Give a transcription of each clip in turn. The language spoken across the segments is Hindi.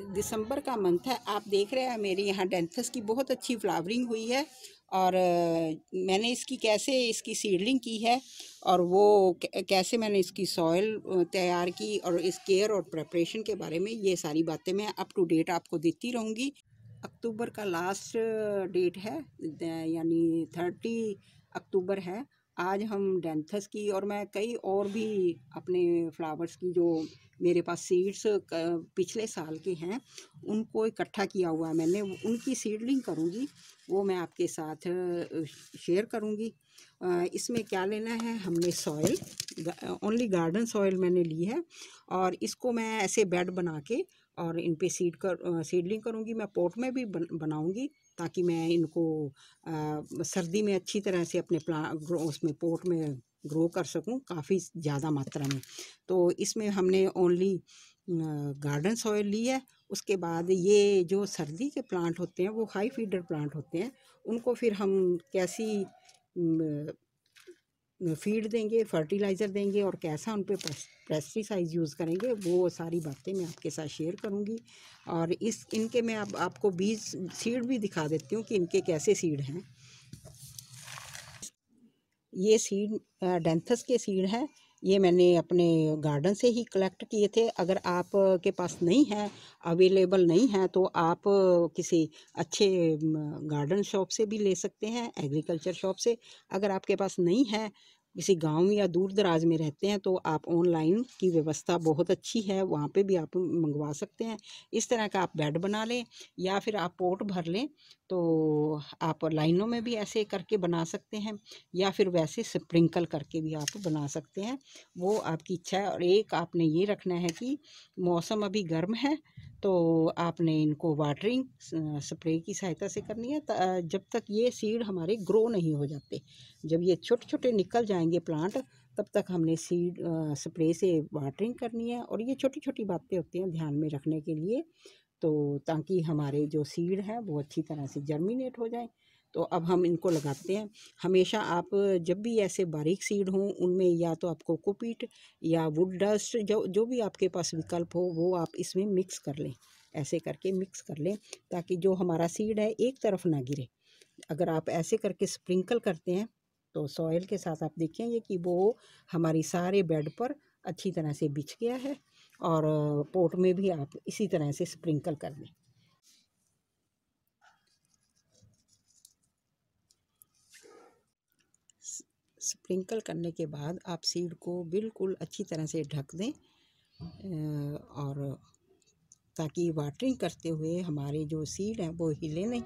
दिसंबर का मंथ है आप देख रहे हैं मेरे यहाँ डेंथस की बहुत अच्छी फ्लावरिंग हुई है और मैंने इसकी कैसे इसकी सीडलिंग की है और वो कैसे मैंने इसकी सॉयल तैयार की और इस केयर और प्रेपरेशन के बारे में ये सारी बातें मैं अप टू डेट आपको देती रहूँगी अक्टूबर का लास्ट डेट है यानी थर्टी अक्टूबर है आज हम डेंथस की और मैं कई और भी अपने फ्लावर्स की जो मेरे पास सीड्स पिछले साल के हैं उनको इकट्ठा किया हुआ है मैंने उनकी सीडलिंग करूँगी वो मैं आपके साथ शेयर करूँगी इसमें क्या लेना है हमने सॉइल ओनली गार्डन सॉइल मैंने ली है और इसको मैं ऐसे बेड बना के और इन पे सीड कर सीडलिंग करूँगी मैं पोट में भी बन, बनाऊँगी ताकि मैं इनको सर्दी में अच्छी तरह से अपने प्ला उसमें पोट में ग्रो कर सकूं काफ़ी ज़्यादा मात्रा में तो इसमें हमने ओनली गार्डन सॉयल ली है उसके बाद ये जो सर्दी के प्लांट होते हैं वो हाई फीडर प्लांट होते हैं उनको फिर हम कैसी फीड देंगे फर्टिलाइज़र देंगे और कैसा उन पर पेस्टिसाइड यूज़ करेंगे वो सारी बातें मैं आपके साथ शेयर करूँगी और इस इनके मैं आप, आपको बीज सीड भी दिखा देती हूँ कि इनके कैसे सीड हैं ये सीड डेंथस के सीड है ये मैंने अपने गार्डन से ही कलेक्ट किए थे अगर आप के पास नहीं है अवेलेबल नहीं है तो आप किसी अच्छे गार्डन शॉप से भी ले सकते हैं एग्रीकल्चर शॉप से अगर आपके पास नहीं है किसी गांव या दूर दराज में रहते हैं तो आप ऑनलाइन की व्यवस्था बहुत अच्छी है वहाँ पे भी आप मंगवा सकते हैं इस तरह का आप बेड बना लें या फिर आप पोर्ट भर लें तो आप लाइनों में भी ऐसे करके बना सकते हैं या फिर वैसे स्प्रिंकल करके भी आप बना सकते हैं वो आपकी इच्छा है और एक आपने ये रखना है कि मौसम अभी गर्म है तो आपने इनको वाटरिंग स्प्रे की सहायता से करनी है जब तक ये सीड हमारे ग्रो नहीं हो जाते जब ये छोटे छोटे निकल जाएंगे प्लांट तब तक हमने सीड स्प्रे से वाटरिंग करनी है और ये छोटी छोटी बातें होती हैं ध्यान में रखने के लिए तो ताकि हमारे जो सीड हैं वो अच्छी तरह से जर्मिनेट हो जाएं तो अब हम इनको लगाते हैं हमेशा आप जब भी ऐसे बारीक सीड हों उनमें या तो आप कोकोपीट या वुड डस्ट जो जो भी आपके पास विकल्प हो वो आप इसमें मिक्स कर लें ऐसे करके मिक्स कर लें ताकि जो हमारा सीड है एक तरफ ना गिरे अगर आप ऐसे करके स्प्रिंकल करते हैं तो सॉयल के साथ आप देखेंगे कि वो हमारी सारे बेड पर अच्छी तरह से बिछ गया है और पोट में भी आप इसी तरह से स्प्रिंकल कर लें स्प्रिंकल करने के बाद आप सीड को बिल्कुल अच्छी तरह से ढक दें और ताकि वाटरिंग करते हुए हमारे जो सीड हैं वो हिले नहीं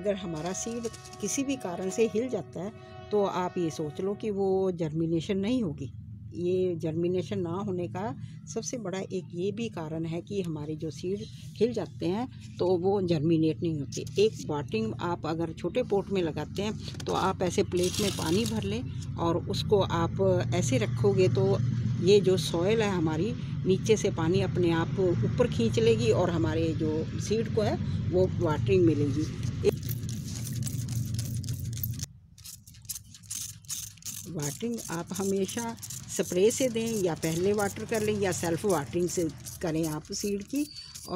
अगर हमारा सीड किसी भी कारण से हिल जाता है तो आप ये सोच लो कि वो जर्मिनेशन नहीं होगी ये जर्मिनेशन ना होने का सबसे बड़ा एक ये भी कारण है कि हमारे जो सीड खिल जाते हैं तो वो जर्मिनेट नहीं होते एक वाटरिंग आप अगर छोटे पोट में लगाते हैं तो आप ऐसे प्लेट में पानी भर लें और उसको आप ऐसे रखोगे तो ये जो सॉयल है हमारी नीचे से पानी अपने आप ऊपर खींच लेगी और हमारे जो सीड को है वो वाटरिंग मिलेगी वाटरिंग आप हमेशा स्प्रे से दें या पहले वाटर कर लें या सेल्फ वाटरिंग से करें आप सीड की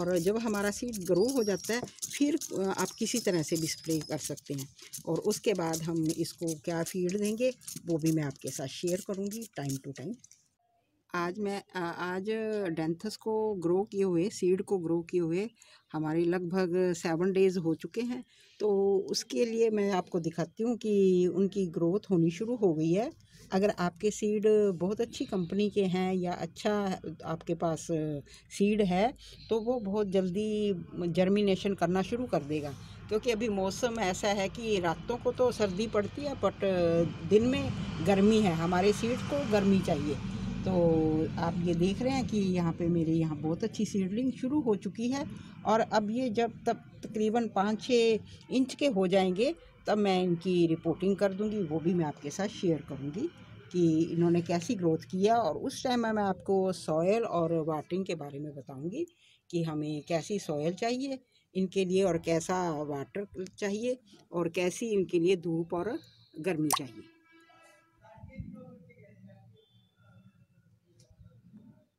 और जब हमारा सीड ग्रो हो जाता है फिर आप किसी तरह से भी स्प्रे कर सकते हैं और उसके बाद हम इसको क्या फीड देंगे वो भी मैं आपके साथ शेयर करूँगी टाइम टू टाइम आज मैं आज डेंथस को ग्रो किए हुए सीड को ग्रो किए हुए हमारे लगभग सेवन डेज़ हो चुके हैं तो उसके लिए मैं आपको दिखाती हूँ कि उनकी ग्रोथ होनी शुरू हो गई है अगर आपके सीड बहुत अच्छी कंपनी के हैं या अच्छा आपके पास सीड है तो वो बहुत जल्दी जर्मिनेशन करना शुरू कर देगा क्योंकि अभी मौसम ऐसा है कि रातों को तो सर्दी पड़ती है बट दिन में गर्मी है हमारे सीड को गर्मी चाहिए तो आप ये देख रहे हैं कि यहाँ पे मेरे यहाँ बहुत अच्छी सीडलिंग शुरू हो चुकी है और अब ये जब तब तकरीबन पाँच छः इंच के हो जाएंगे तब मैं इनकी रिपोर्टिंग कर दूंगी वो भी मैं आपके साथ शेयर करूंगी कि इन्होंने कैसी ग्रोथ किया और उस टाइम मैं आपको सॉयल और वाटरिंग के बारे में बताऊंगी कि हमें कैसी सॉयल चाहिए इनके लिए और कैसा वाटर चाहिए और कैसी इनके लिए धूप और गर्मी चाहिए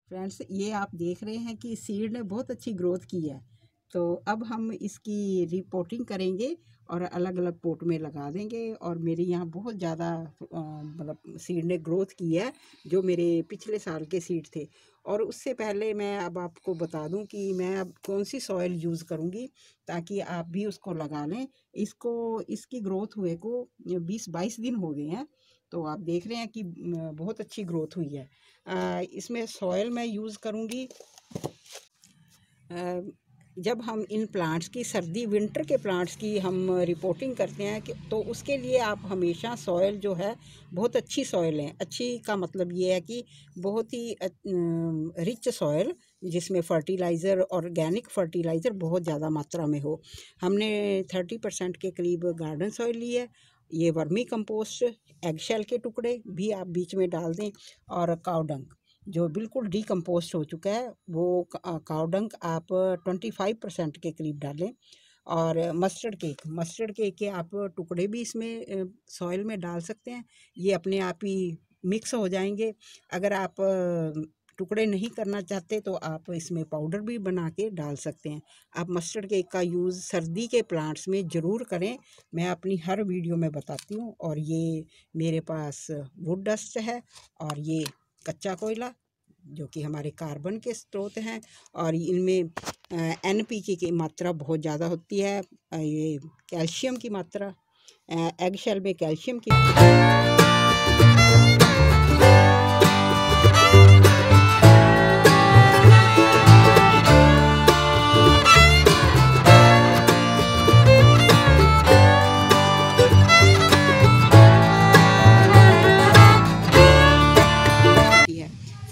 फ्रेंड्स ये आप देख रहे हैं कि सीड ने बहुत अच्छी ग्रोथ की है तो अब हम इसकी रिपोर्टिंग करेंगे और अलग अलग पोट में लगा देंगे और मेरे यहाँ बहुत ज़्यादा मतलब सीड ने ग्रोथ की है जो मेरे पिछले साल के सीड थे और उससे पहले मैं अब आपको बता दूं कि मैं अब कौन सी सॉयल यूज़ करूँगी ताकि आप भी उसको लगा लें इसको इसकी ग्रोथ हुए को बीस बाईस दिन हो गए हैं तो आप देख रहे हैं कि बहुत अच्छी ग्रोथ हुई है आ, इसमें सॉयल मैं यूज़ करूँगी जब हम इन प्लांट्स की सर्दी विंटर के प्लांट्स की हम रिपोर्टिंग करते हैं कि तो उसके लिए आप हमेशा सॉयल जो है बहुत अच्छी सॉयल है अच्छी का मतलब ये है कि बहुत ही रिच सॉयल जिसमें फर्टिलाइज़र ऑर्गेनिक फर्टिलाइज़र बहुत ज़्यादा मात्रा में हो हमने थर्टी परसेंट के करीब गार्डन सॉयल ली है ये वर्मी कंपोस्ट एग शेल के टुकड़े भी आप बीच में डाल दें और कावडंग जो बिल्कुल डिकम्पोज हो चुका है वो कावडंग आप ट्वेंटी फाइव परसेंट के करीब डालें और मस्टर्ड केक मस्टर्ड केक के आप टुकड़े भी इसमें सॉइल में डाल सकते हैं ये अपने आप ही मिक्स हो जाएंगे अगर आप टुकड़े नहीं करना चाहते तो आप इसमें पाउडर भी बना के डाल सकते हैं आप मस्टर्ड केक का यूज़ सर्दी के प्लांट्स में ज़रूर करें मैं अपनी हर वीडियो में बताती हूँ और ये मेरे पास वुड डस्ट है और ये कच्चा कोयला जो कि हमारे कार्बन के स्रोत हैं और इनमें एन पी की मात्रा बहुत ज़्यादा होती है ये कैल्शियम की मात्रा एग शेल में कैल्शियम की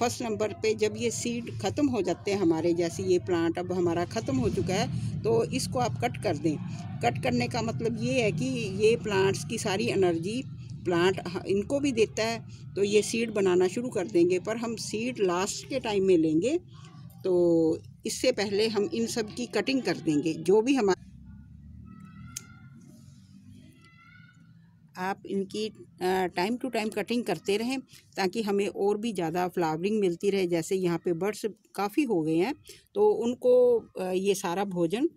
फर्स्ट नंबर पे जब ये सीड ख़त्म हो जाते हैं हमारे जैसे ये प्लांट अब हमारा ख़त्म हो चुका है तो इसको आप कट कर दें कट करने का मतलब ये है कि ये प्लांट्स की सारी एनर्जी प्लांट इनको भी देता है तो ये सीड बनाना शुरू कर देंगे पर हम सीड लास्ट के टाइम में लेंगे तो इससे पहले हम इन सब की कटिंग कर देंगे जो भी हमारे आप इनकी टाइम टू टाइम कटिंग करते रहें ताकि हमें और भी ज़्यादा फ्लावरिंग मिलती रहे जैसे यहाँ पे बर्ड्स काफ़ी हो गए हैं तो उनको ये सारा भोजन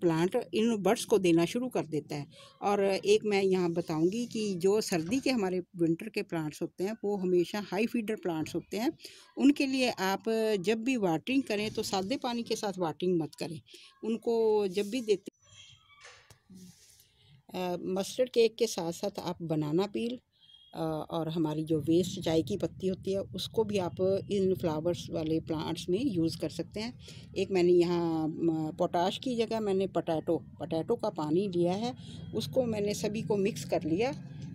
प्लांट इन बर्ड्स को देना शुरू कर देता है और एक मैं यहाँ बताऊंगी कि जो सर्दी के हमारे विंटर के प्लांट्स होते हैं वो हमेशा हाई फीडर प्लांट्स होते हैं उनके लिए आप जब भी वाटरिंग करें तो सादे पानी के साथ वाटरिंग मत करें उनको जब भी देते मस्टर्ड केक के साथ साथ आप बनाना पील और हमारी जो वेस्ट चाय की पत्ती होती है उसको भी आप इन फ्लावर्स वाले प्लांट्स में यूज़ कर सकते हैं एक मैंने यहाँ पोटाश की जगह मैंने पटैटो पटैटो का पानी लिया है उसको मैंने सभी को मिक्स कर लिया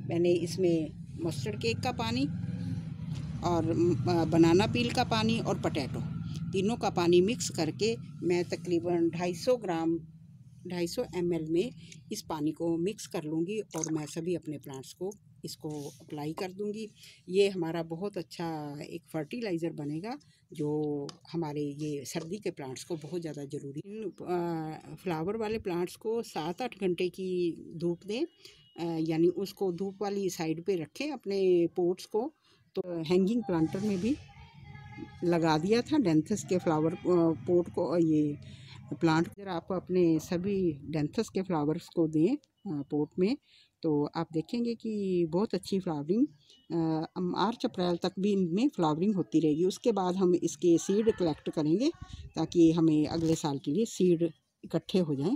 मैंने इसमें मस्टर्ड केक का पानी और बनाना पील का पानी और पटैटो तीनों का पानी मिक्स करके मैं तकरीबन 250 ग्राम ढाई सौ एम में इस पानी को मिक्स कर लूँगी और मैं सभी अपने प्लांट्स को इसको अप्लाई कर दूँगी ये हमारा बहुत अच्छा एक फर्टिलाइज़र बनेगा जो हमारे ये सर्दी के प्लांट्स को बहुत ज़्यादा ज़रूरी फ्लावर वाले प्लांट्स को सात आठ घंटे की धूप दें यानी उसको धूप वाली साइड पे रखें अपने पोर्ट्स को तो हैंगिंग प्लांटर में भी लगा दिया था डेंथस के फ्लावर पोट को ये प्लांट अगर आप अपने सभी डेंथस के फ्लावर्स को दें पोट में तो आप देखेंगे कि बहुत अच्छी फ्लावरिंग मार्च अप्रैल तक भी इनमें फ्लावरिंग होती रहेगी उसके बाद हम इसके सीड कलेक्ट करेंगे ताकि हमें अगले साल के लिए सीड इकट्ठे हो जाएं